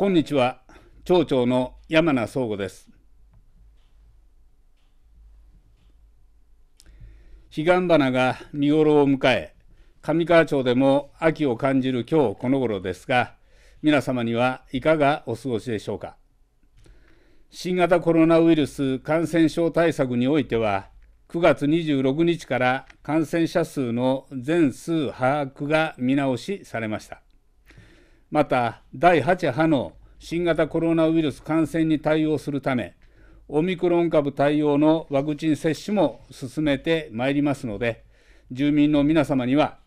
こんにちは町長の山名総吾です彼岸花が見頃を迎え上川町でも秋を感じる今日この頃ですが皆様にはいかがお過ごしでしょうか新型コロナウイルス感染症対策においては9月26日から感染者数の全数把握が見直しされましたまた第8波の新型コロナウイルス感染に対応するため、オミクロン株対応のワクチン接種も進めてまいりますので、住民の皆様には、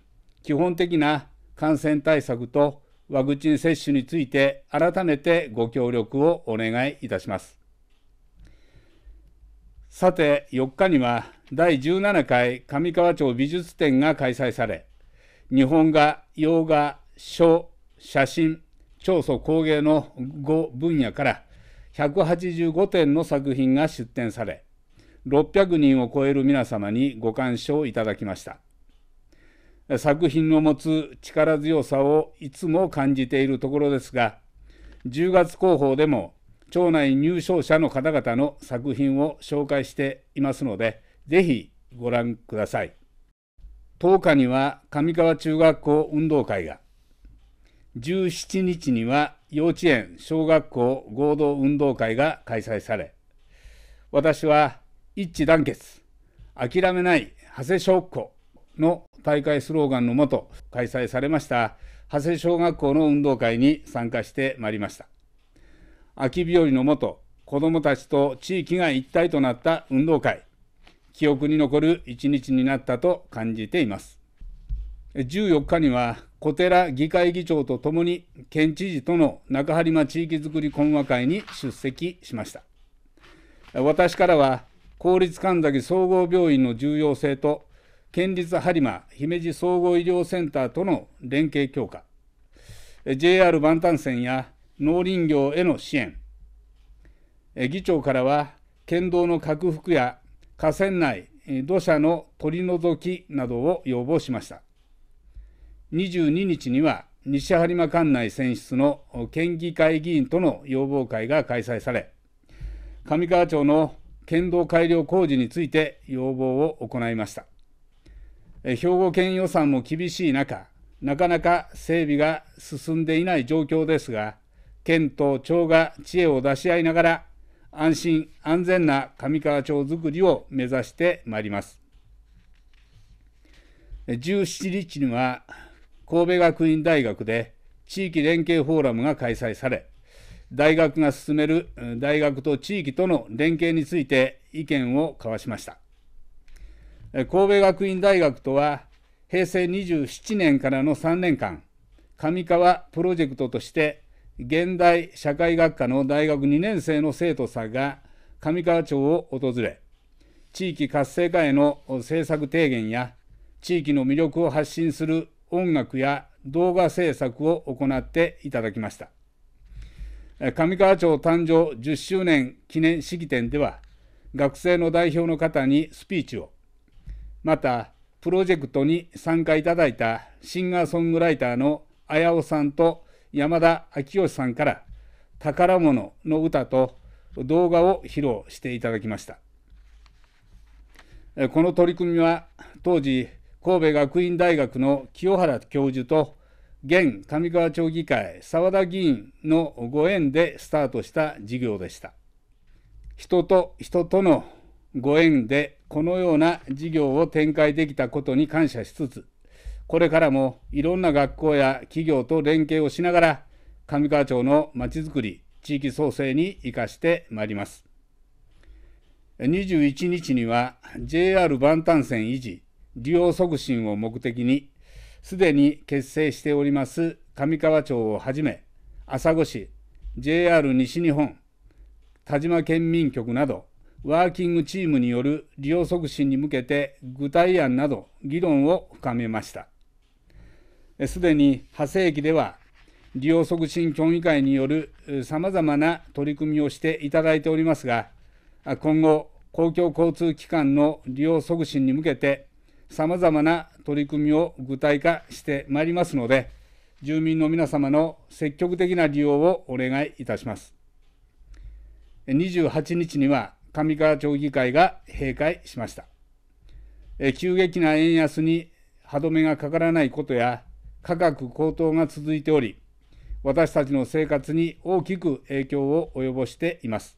基本的な感染対策とワクチン接種について改めてご協力をお願いいたします。さて、4日には第17回上川町美術展が開催され、日本画、洋画、書、写真、長祖工芸の5分野から185点の作品が出展され、600人を超える皆様にご鑑賞いただきました。作品の持つ力強さをいつも感じているところですが、10月広報でも町内入賞者の方々の作品を紹介していますので、ぜひご覧ください。10日には上川中学校運動会が、17日には幼稚園、小学校合同運動会が開催され、私は一致団結、諦めない長谷小学校の大会スローガンのもと開催されました長谷小学校の運動会に参加してまいりました。秋日和のもと、子どもたちと地域が一体となった運動会、記憶に残る一日になったと感じています。14日には小寺議会議長とともに県知事との中播磨地域づくり懇話会に出席しました。私からは公立神崎総合病院の重要性と県立播磨姫路総合医療センターとの連携強化 JR 万端線や農林業への支援議長からは県道の拡幅や河川内土砂の取り除きなどを要望しました。22日には西播磨管内選出の県議会議員との要望会が開催され上川町の県道改良工事について要望を行いました兵庫県予算も厳しい中なかなか整備が進んでいない状況ですが県と町が知恵を出し合いながら安心安全な上川町づくりを目指してまいります17日には神戸学院大学で地域連携フォーラムが開催され、大学が進める大学と地域との連携について意見を交わしました。神戸学院大学とは、平成27年からの3年間、上川プロジェクトとして、現代社会学科の大学2年生の生徒さんが上川町を訪れ、地域活性化への政策提言や、地域の魅力を発信する音楽や動画制作を行っていただきました。上川町誕生10周年記念式典では、学生の代表の方にスピーチを、また、プロジェクトに参加いただいたシンガーソングライターの綾尾さんと山田昭義さんから、宝物の歌と動画を披露していただきました。この取り組みは当時神戸学院大学の清原教授と現上川町議会澤田議員のご縁でスタートした事業でした人と人とのご縁でこのような事業を展開できたことに感謝しつつこれからもいろんな学校や企業と連携をしながら上川町のまちづくり地域創生に生かしてまいります21日には JR 万端線維持利用促進を目的に、すでに結成しております上川町をはじめ、朝来市、JR 西日本、田島県民局など、ワーキングチームによる利用促進に向けて具体案など議論を深めました。すでに派生期では、利用促進協議会によるさまざまな取り組みをしていただいておりますが、今後、公共交通機関の利用促進に向けて、さまざまな取り組みを具体化してまいりますので、住民の皆様の積極的な利用をお願いいたします。28日には上川町議会が閉会しました。急激な円安に歯止めがかからないことや価格高騰が続いており、私たちの生活に大きく影響を及ぼしています。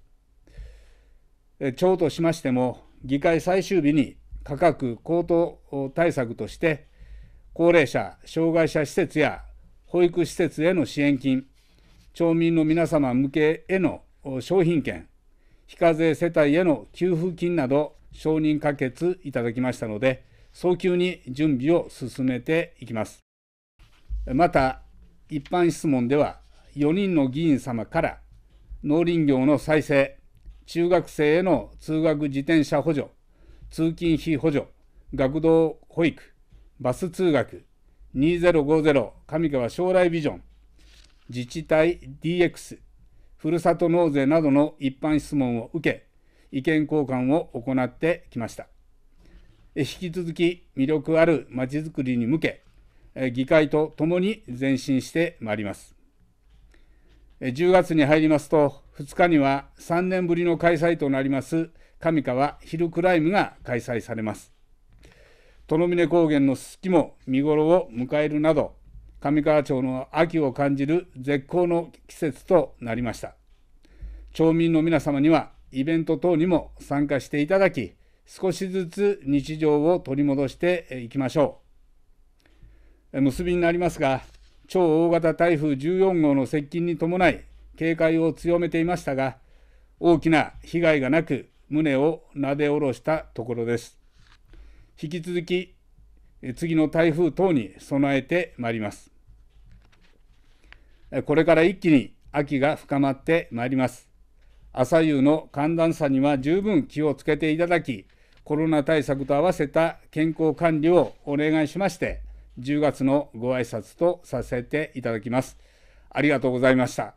町としましても、議会最終日に価格高騰対策として高齢者障害者施設や保育施設への支援金町民の皆様向けへの商品券非課税世帯への給付金など承認可決いただきましたので早急に準備を進めていきますまた一般質問では4人の議員様から農林業の再生中学生への通学自転車補助通勤費補助、学童保育、バス通学、2050上川将来ビジョン、自治体 DX、ふるさと納税などの一般質問を受け、意見交換を行ってきました。引き続き魅力あるまちづくりに向け、議会とともに前進してまいります。10月に入りますと、2日には3年ぶりの開催となります神川ヒルクライムが開催されます。殿峰高原のススキも見頃を迎えるなど上川町の秋を感じる絶好の季節となりました町民の皆様にはイベント等にも参加していただき少しずつ日常を取り戻していきましょう結びになりますが超大型台風14号の接近に伴い警戒を強めていましたが大きな被害がなく胸をなで下ろしたところです。引き続き次の台風等に備えてまいります。これから一気に秋が深まってまいります。朝夕の寒暖差には十分気をつけていただき、コロナ対策と合わせた健康管理をお願いしまして、10月のご挨拶とさせていただきます。ありがとうございました。